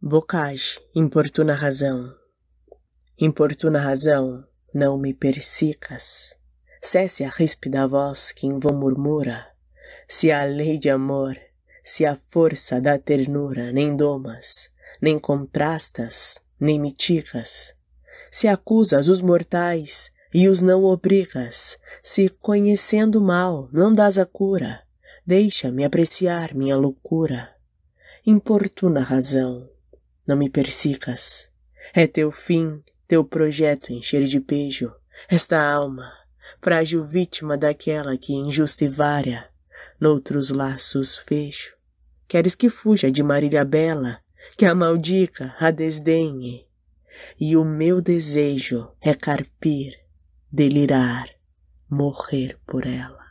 Bocage, importuna razão. Importuna razão, não me persicas. Cesse a ríspida voz que em vão murmura. Se a lei de amor, se a força da ternura, nem domas, nem contrastas, nem mitigas. Se acusas os mortais e os não obrigas, se conhecendo mal não dás a cura, deixa-me apreciar minha loucura. Importuna razão não me persicas. É teu fim, teu projeto encher de pejo esta alma, frágil vítima daquela que injusta e vária, noutros laços fecho. Queres que fuja de Marília Bela, que a maldica, a desdenhe. E o meu desejo é carpir, delirar, morrer por ela.